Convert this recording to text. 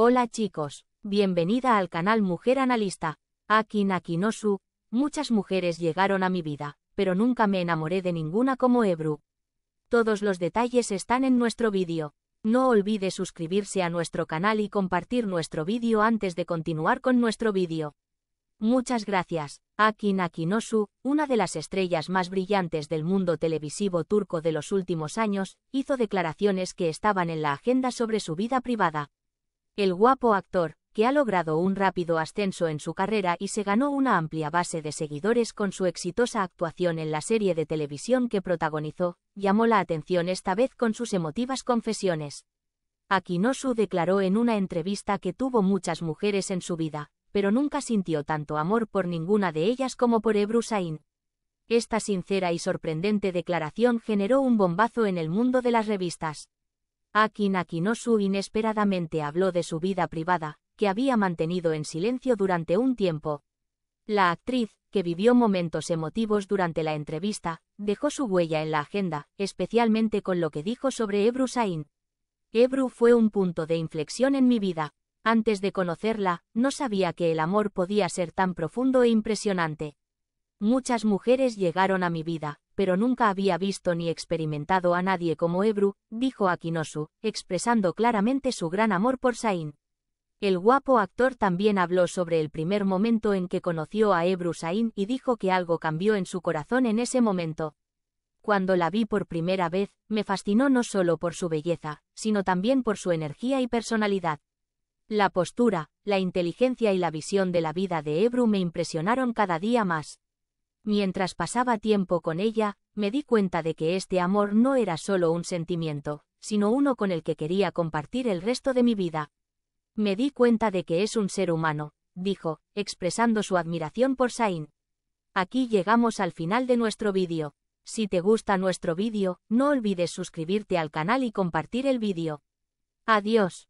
Hola chicos, bienvenida al canal Mujer Analista. Aki Nakinosu, muchas mujeres llegaron a mi vida, pero nunca me enamoré de ninguna como Ebru. Todos los detalles están en nuestro vídeo. No olvide suscribirse a nuestro canal y compartir nuestro vídeo antes de continuar con nuestro vídeo. Muchas gracias, Aki Nakinosu, una de las estrellas más brillantes del mundo televisivo turco de los últimos años, hizo declaraciones que estaban en la agenda sobre su vida privada. El guapo actor, que ha logrado un rápido ascenso en su carrera y se ganó una amplia base de seguidores con su exitosa actuación en la serie de televisión que protagonizó, llamó la atención esta vez con sus emotivas confesiones. Akinosu declaró en una entrevista que tuvo muchas mujeres en su vida, pero nunca sintió tanto amor por ninguna de ellas como por Ebru Sain. Esta sincera y sorprendente declaración generó un bombazo en el mundo de las revistas. Akin Akinosu inesperadamente habló de su vida privada, que había mantenido en silencio durante un tiempo. La actriz, que vivió momentos emotivos durante la entrevista, dejó su huella en la agenda, especialmente con lo que dijo sobre Ebru Sain. Ebru fue un punto de inflexión en mi vida. Antes de conocerla, no sabía que el amor podía ser tan profundo e impresionante. Muchas mujeres llegaron a mi vida, pero nunca había visto ni experimentado a nadie como Ebru, dijo Akinosu, expresando claramente su gran amor por Sain. El guapo actor también habló sobre el primer momento en que conoció a Ebru Sain y dijo que algo cambió en su corazón en ese momento. Cuando la vi por primera vez, me fascinó no solo por su belleza, sino también por su energía y personalidad. La postura, la inteligencia y la visión de la vida de Ebru me impresionaron cada día más. Mientras pasaba tiempo con ella, me di cuenta de que este amor no era solo un sentimiento, sino uno con el que quería compartir el resto de mi vida. Me di cuenta de que es un ser humano, dijo, expresando su admiración por Sain. Aquí llegamos al final de nuestro vídeo. Si te gusta nuestro vídeo, no olvides suscribirte al canal y compartir el vídeo. Adiós.